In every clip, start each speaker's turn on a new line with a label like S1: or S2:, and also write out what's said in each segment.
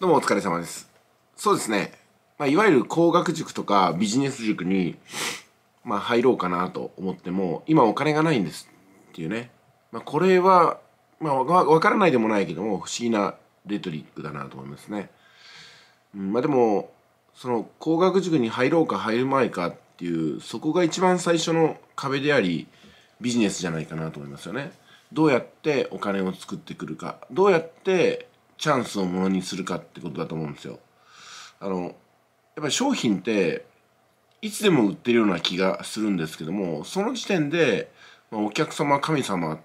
S1: どうもお疲れ様です。そうですね。まあ、いわゆる工学塾とかビジネス塾に、まあ、入ろうかなと思っても、今お金がないんですっていうね。まあ、これは、まあ、わからないでもないけども、不思議なレトリックだなと思いますね。うん、まあ、でも、その工学塾に入ろうか入る前かっていう、そこが一番最初の壁であり、ビジネスじゃないかなと思いますよね。どうやってお金を作ってくるか、どうやってチャンスをものにするかってことだと思うんですよ。あのやっぱり商品っていつでも売ってるような気がするんですけどもその時点で、まあ、お客様神様っ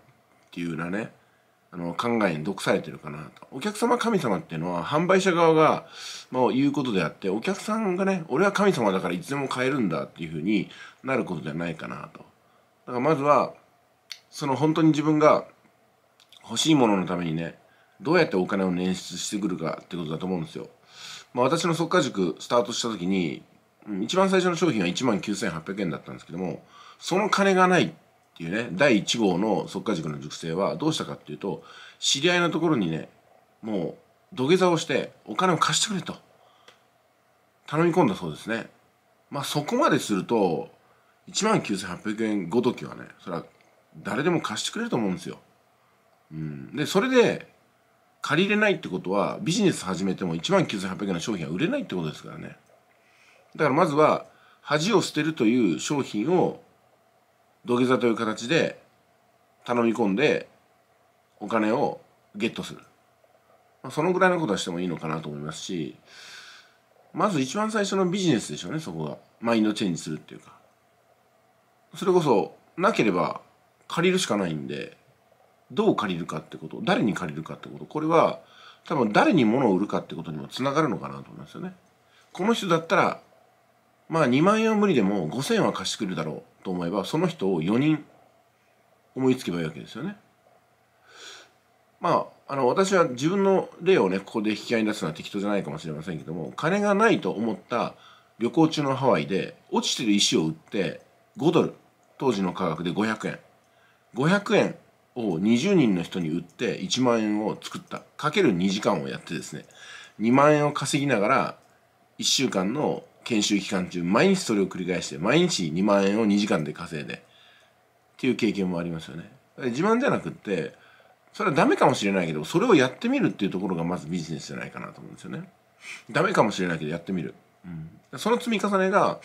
S1: ていうようなねあの考えに毒されてるかなとお客様神様っていうのは販売者側が、まあ、言うことであってお客さんがね俺は神様だからいつでも買えるんだっていうふうになることじゃないかなとだからまずはその本当に自分が欲しいもののためにねどうやってお金を捻出してくるかってことだと思うんですよ。まあ、私の速稼塾スタートした時に、一番最初の商品は1万9800円だったんですけども、その金がないっていうね、第1号の速稼塾の塾生はどうしたかっていうと、知り合いのところにね、もう土下座をしてお金を貸してくれと頼み込んだそうですね。まあそこまですると、1万9800円ごときはね、それは誰でも貸してくれると思うんですよ。うん。で、それで借りれないってことはビジネス始めても1万9800円の商品は売れないってことですからねだからまずは恥を捨てるという商品を土下座という形で頼み込んでお金をゲットするそのぐらいのことはしてもいいのかなと思いますしまず一番最初のビジネスでしょうねそこがマインドチェンジするっていうかそれこそなければ借りるしかないんでどう借りるかってこと誰に借りるかってことこれは多分誰に物を売るかってことにもつながるのかなと思いますよね。この人だったらまあ2万円は無理でも5,000円は貸してくるだろうと思えばその人を4人思いつけばいいわけですよね。まあ、あの私は自分の例をねここで引き合いに出すのは適当じゃないかもしれませんけども金がないと思った旅行中のハワイで落ちてる石を売って5ドル当時の価格で500円500円を20人の人に売って1万円を作ったかける2時間をやってですね2万円を稼ぎながら1週間の研修期間中毎日それを繰り返して毎日2万円を2時間で稼いでっていう経験もありますよね自慢じゃなくってそれはダメかもしれないけどそれをやってみるっていうところがまずビジネスじゃないかなと思うんですよねダメかもしれないけどやってみる、うん、その積み重ねが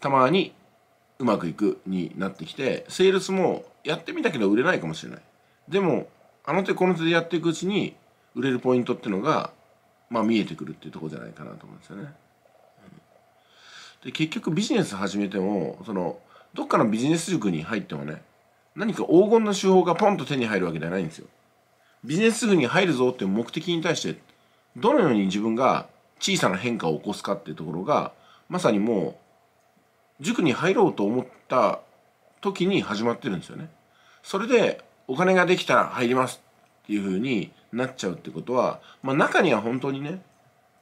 S1: たまにうまくいくになってきてセールスもやってみたけど売れないかもしれないでもあの手この手でやっていくうちに売れるポイントってのがまあ見えてくるっていうとこじゃないかなと思うんですよね。で結局ビジネス始めてもそのどっかのビジネス塾に入ってもね何か黄金の手法がポンと手に入るわけではないんですよ。ビジネス塾に入るぞっていう目的に対してどのように自分が小さな変化を起こすかっていうところがまさにもう塾に入ろうと思った時に始まってるんですよね。それでお金ができたら入りますっていう風になっちゃうってことは、まあ、中には本当にね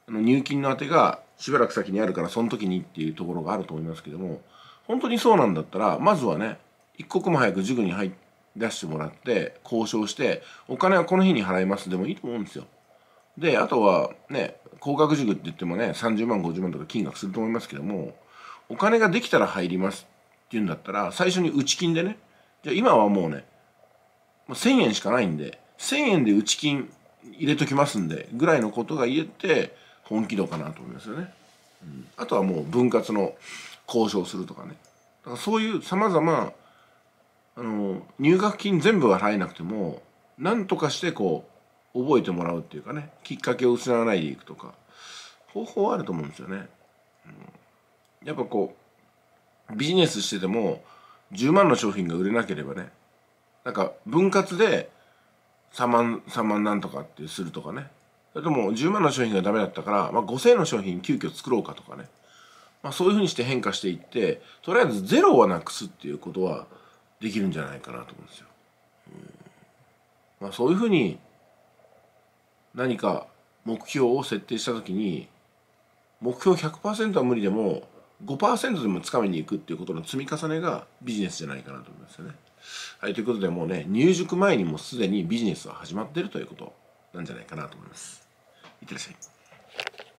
S1: あの入金の当てがしばらく先にあるからその時にっていうところがあると思いますけども本当にそうなんだったらまずはね一刻も早く塾に入出してもらって交渉してお金はこの日に払いますでもいいと思うんですよ。であとはね高額塾って言ってもね30万50万とか金額すると思いますけどもお金ができたら入りますっていうんだったら、最初に内金でね、じゃあ今はもうね、1000円しかないんで、1000円で内金入れときますんで、ぐらいのことが言えて、本気度かなと思いますよね。うん、あとはもう分割の交渉するとかね。だからそういう様々、あの、入学金全部は払えなくても、なんとかしてこう、覚えてもらうっていうかね、きっかけを失わないでいくとか、方法はあると思うんですよね。うんやっぱこうビジネスしてても10万の商品が売れなければねなんか分割で3万3万なんとかってするとかねそれとも10万の商品がダメだったから、まあ、5000の商品急遽作ろうかとかね、まあ、そういうふうにして変化していってとりあえずゼロはなくすっていうことはできるんじゃないかなと思うんですよ。まあ、そういうふうに何か目標を設定した時に目標100%は無理でも5%でもつかみに行くっていうことの積み重ねがビジネスじゃないかなと思いますよね。はい、ということでもうね入塾前にもすでにビジネスは始まってるということなんじゃないかなと思います。いってらっしゃい。